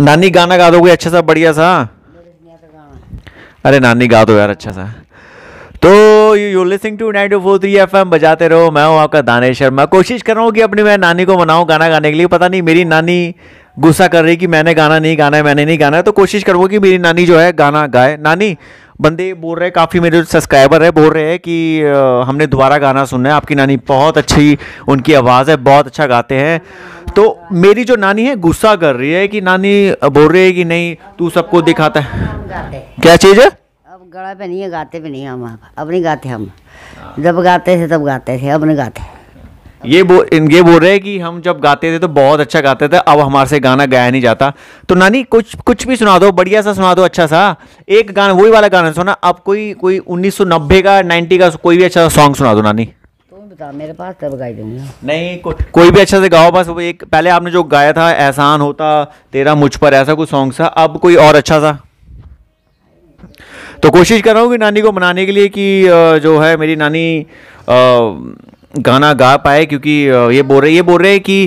नानी गाना गा दोगे अच्छा सा बढ़िया सा अरे नानी गा दो यार अच्छा सा तो you you listening to nine two four three F M बजाते रहो मैं हूँ आपका दानिश शर्मा कोशिश कर रहा हूँ कि अपनी मैं नानी को मनाऊँ गाना गाने के लिए पता नहीं मेरी नानी गुस्सा कर रही कि मैंने गाना नहीं गाना है मैंने नहीं गाना है तो कोशिश करूँगा कि मेरी नानी जो है गाना गाए नानी बंदे बोल रहे हैं काफ़ी मेरे सब्सक्राइबर है बोल रहे हैं कि हमने दोबारा गाना सुना है आपकी नानी बहुत अच्छी उनकी आवाज़ है बहुत अच्छा गाते हैं तो मेरी जो नानी है गुस्सा कर रही है कि नानी बोल रही है कि नहीं तू सबको दिखाता है क्या चीज़ है अब गड़ा पे नहीं है गाते भी नहीं हम अब नहीं गाते हम जब गाते थे तब गाते थे अब नहीं गाते ये बो ये बोल रहे हैं कि हम जब गाते थे तो बहुत अच्छा गाते थे अब हमारे से गाना गाया नहीं जाता तो नानी कुछ कुछ भी सुना दो बढ़िया सा सुना दो अच्छा सा एक गाना वही वाला गाना सुना अब कोई कोई 1990 का 90 का कोई भी अच्छा सॉन्ग सुना दो नानी था मेरे पास तब गाई दूंगा नहीं को, कोई भी अच्छा से गाओ बस वो एक पहले आपने जो गाया था एहसान होता तेरा मुझ पर ऐसा कोई सॉन्ग था अब कोई और अच्छा सा तो कोशिश कर रहा हूँ कि नानी को मनाने के लिए कि जो है मेरी नानी गाना गा पाए क्योंकि ये बोल रहे ये बोल रहे हैं कि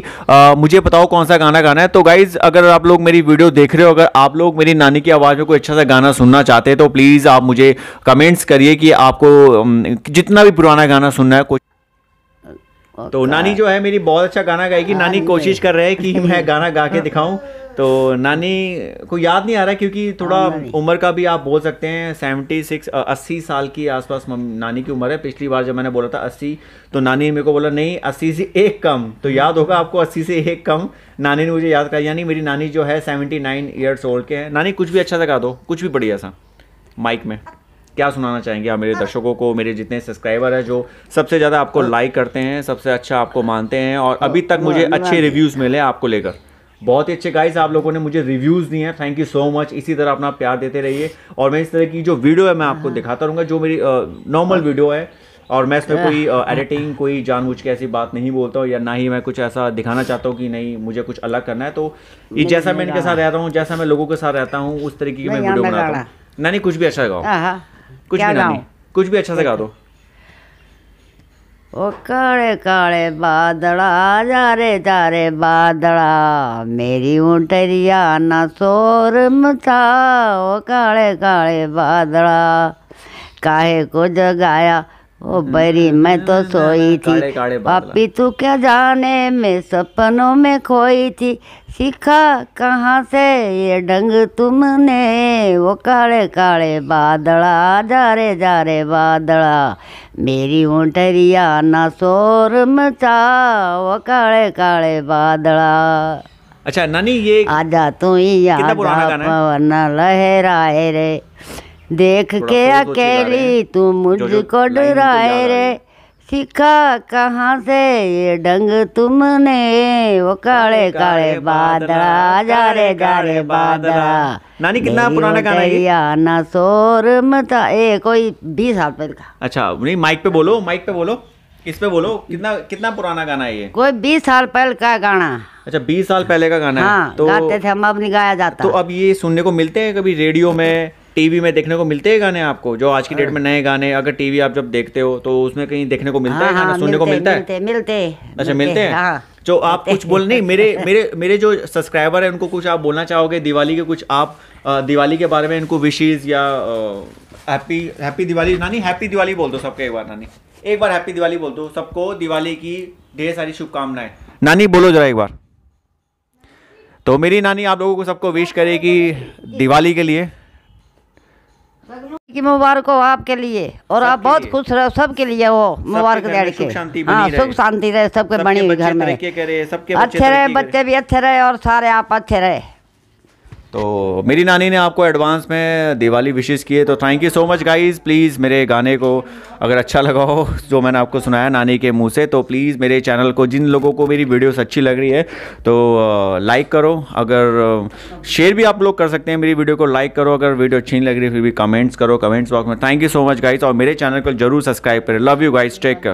मुझे बताओ कौन सा गाना गाना है तो गाइज़ अगर आप लोग मेरी वीडियो देख रहे हो अगर आप लोग मेरी नानी की आवाज़ में कोई अच्छा सा गाना सुनना चाहते हैं तो प्लीज़ आप मुझे कमेंट्स करिए कि आपको जितना भी पुराना गाना सुनना है कोई तो नानी जो है मेरी बहुत अच्छा गाना गाएगी हाँ, नानी कोशिश कर रहे हैं कि मैं गाना गा के हाँ। दिखाऊं तो नानी को याद नहीं आ रहा क्योंकि हाँ, थोड़ा उम्र का भी आप बोल सकते हैं सेवेंटी सिक्स अस्सी साल की आसपास नानी की उम्र है पिछली बार जब मैंने बोला था अस्सी तो नानी मेरे को बोला नहीं अस्सी से एक कम तो याद होगा आपको अस्सी से एक कम नानी ने मुझे याद करा यानी मेरी नानी जो है सेवेंटी नाइन ईयर्स ओल्ड के हैं नानी कुछ भी अच्छा सा दो कुछ भी बढ़िया सा माइक में क्या सुनाना चाहेंगे आप मेरे हाँ। दर्शकों को मेरे जितने सब्सक्राइबर हैं जो सबसे ज़्यादा आपको लाइक हाँ। करते हैं सबसे अच्छा आपको मानते हैं और अभी तक हाँ, मुझे अच्छे रिव्यूज़ मिले आपको लेकर बहुत ही अच्छे गाइस आप लोगों ने मुझे रिव्यूज़ दिए हैं थैंक यू सो मच इसी तरह अपना प्यार देते रहिए और मैं इस तरह की जो वीडियो है मैं आपको दिखाता रहूँगा जो मेरी नॉर्मल वीडियो है और मैं इसमें कोई एडिटिंग कोई जानबूझ के ऐसी बात नहीं बोलता हूँ या ना ही मैं कुछ ऐसा दिखाना चाहता हूँ कि नहीं मुझे कुछ अलग करना है तो ये जैसा मैं इनके साथ रहता हूँ जैसा मैं लोगों के साथ रहता हूँ उस तरीके की मैं वीडियो बनाता हूँ ना नहीं कुछ भी अच्छा गाओ कुछ भी ना कुछ भी अच्छा से गा दो ओ काले काले बादड़ा जा रे जा रे बादड़ा मेरी ऊँटरिया ना शोर मचा ओ काले काले बादड़ा काहे को जगाया ओ बरी मैं तो हम्म, सोई हम्म, थी पापी तू क्या जाने मैं सपनों में खोई थी सीखा कहाँ से ये डंग तुमने वो काले काले बादला जा रे जा रे बादला मेरी ऊँटरिया ना शोर मचा वो काले काले बादला अच्छा नानी ये आजा तू ही आजा पवन लहराए रे देख के तो अकेली तू मुझको डराए रे सीखा कहाँ से ये डंग तुमने वो काले काले बादरा जा रे जा रे बादरा नानी कितना पुराना गाना है ये ना शोर मता ए कोई बीस साल पहले का अच्छा नहीं माइक पे बोलो माइक पे बोलो इस पे बोलो कितना कितना पुराना गाना है ये कोई बीस साल पहले का गाना अच्छा बीस साल पहले का गाना हाँ, है तो गाते थे हम अब नहीं गाया जाता तो अब ये सुनने को मिलते हैं कभी रेडियो में टीवी में देखने को मिलते हैं गाने आपको जो आज की डेट हाँ। में नए गाने अगर टीवी आप जब देखते हो तो उसमें कहीं देखने को मिलता है हाँ, गाना हाँ, सुनने को मिलता है मिलते अच्छा मिलते हैं जो तो आप कुछ बोल नहीं मेरे मेरे मेरे जो सब्सक्राइबर है उनको कुछ आप बोलना चाहोगे दिवाली के कुछ आप दिवाली के बारे में इनको विशेज या हैप्पी हैप्पी दिवाली नानी हैप्पी दिवाली बोल दो सबके एक बार नानी एक बार हैप्पी दिवाली बोल दो सबको दिवाली की ढेर सारी शुभकामनाएं नानी बोलो जरा एक बार तो मेरी नानी आप लोगों को सबको विश करेगी दिवाली के लिए की मुबारक हो आपके लिए और आप बहुत खुश रहो सबके लिए हो मुबारक के हाँ सुख शांति रहे सबके बनी घर में अच्छे रहे बच्चे भी अच्छे रहे और सारे आप अच्छे रहे तो मेरी नानी ने आपको एडवांस में दिवाली विशेष किए तो thank you so much guys please मेरे गाने को अगर अच्छा लगा हो जो मैंने आपको सुनाया नानी के मुंह से तो प्लीज़ मेरे चैनल को जिन लोगों को मेरी वीडियोस अच्छी लग रही है तो लाइक uh, करो अगर शेयर uh, भी आप लोग कर सकते हैं मेरी वीडियो को लाइक करो अगर वीडियो अच्छी नहीं लग रही फिर भी कमेंट्स करो कमेंट्स बॉक्स में thank you so much guys और मेरे चैनल को जरूर सब्सक्राइब करें love you guys take care